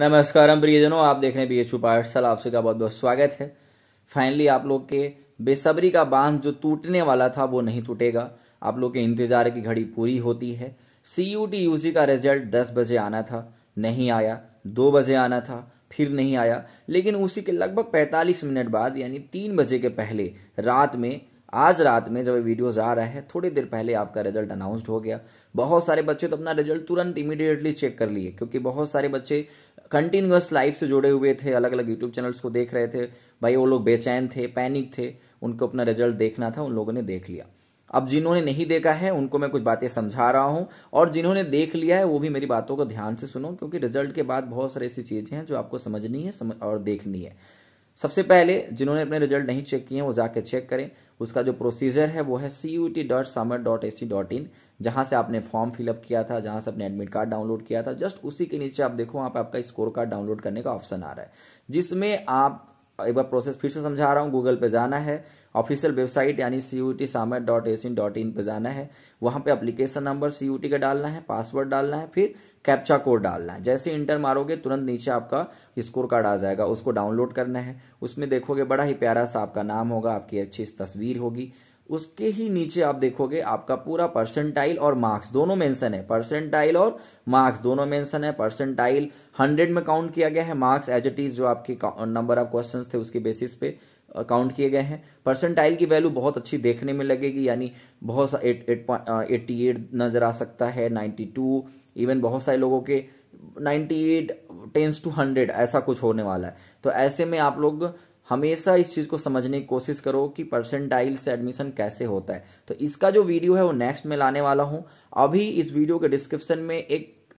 नमस्कार हम प्रियजनों आप देख रहे हैं बी पार्सल आपसे का बहुत बहुत स्वागत है फाइनली आप लोग के बेसब्री का बांध जो टूटने वाला था वो नहीं टूटेगा आप लोग के इंतजार की घड़ी पूरी होती है सी यू टी यू का रिजल्ट दस बजे आना था नहीं आया दो बजे आना था फिर नहीं आया लेकिन उसी के लगभग पैंतालीस मिनट बाद यानी तीन बजे के पहले रात में आज रात में जब वीडियोज आ रहा है थोड़ी देर पहले आपका रिजल्ट अनाउंस्ड हो गया बहुत सारे बच्चे तो अपना रिजल्ट तुरंत इमीडिएटली चेक कर लिए क्योंकि बहुत सारे बच्चे कंटिन्यूस लाइफ से जुड़े हुए थे अलग अलग यूट्यूब चैनल्स को देख रहे थे भाई वो लोग बेचैन थे पैनिक थे उनको अपना रिजल्ट देखना था उन लोगों ने देख लिया अब जिन्होंने नहीं देखा है उनको मैं कुछ बातें समझा रहा हूं और जिन्होंने देख लिया है वो भी मेरी बातों को ध्यान से सुनो क्योंकि रिजल्ट के बाद बहुत सारी ऐसी चीज़ें हैं जो आपको समझनी है समझ और देखनी है सबसे पहले जिन्होंने अपने रिजल्ट नहीं चेक किए हैं वो जाके चेक करें उसका जो प्रोसीजर है वो है C U T dot Samarth dot A C dot in जहाँ से आपने फॉर्म फिलअप किया था जहाँ से आपने एडमिट कार्ड डाउनलोड किया था जस्ट उसी के नीचे आप देखो वहाँ पर आपका स्कोर कार्ड डाउनलोड करने का ऑप्शन आ रहा है जिसमें आप एक बार प्रोसेस फिर से समझा रहा हूँ गूगल पे जाना है ऑफिशियल वेबसाइट यानी C U T Samarth dot S in dot in पर जाना है वहाँ पे application number C U T का डालना है पासवर्ड डालना है फिर कैप्चा कोड डालना है जैसे इंटर मारोगे तुरंत नीचे आपका स्कोर कार्ड आ जाएगा उसको डाउनलोड करना है उसमें देखोगे बड़ा ही प्यारा सा आपका नाम होगा आपकी अच्छी तस्वीर होगी उसके ही नीचे आप देखोगे आपका पूरा परसेंटाइल और मार्क्स दोनों मेंशन है परसेंटाइल और मार्क्स दोनों मेंशन है परसेंटाइल हंड्रेड में काउंट किया गया है मार्क्स एज इट इज जो आपके नंबर ऑफ क्वेश्चंस थे उसके बेसिस पे काउंट किए गए हैं परसेंटाइल की वैल्यू बहुत अच्छी देखने में लगेगी यानी बहुत सा एट एट एट्टी एट नज़र आ सकता है नाइन्टी टू इवन बहुत सारे लोगों के ninety eight tens two hundred ऐसा कुछ होने वाला है तो ऐसे में आप लोग हमेशा इस चीज़ को समझने की कोशिश करो कि परसेंटाइल से एडमिशन कैसे होता है तो इसका जो वीडियो है वो नेक्स्ट में लाने वाला हूं अभी इस वीडियो के डिस्क्रिप्शन में एक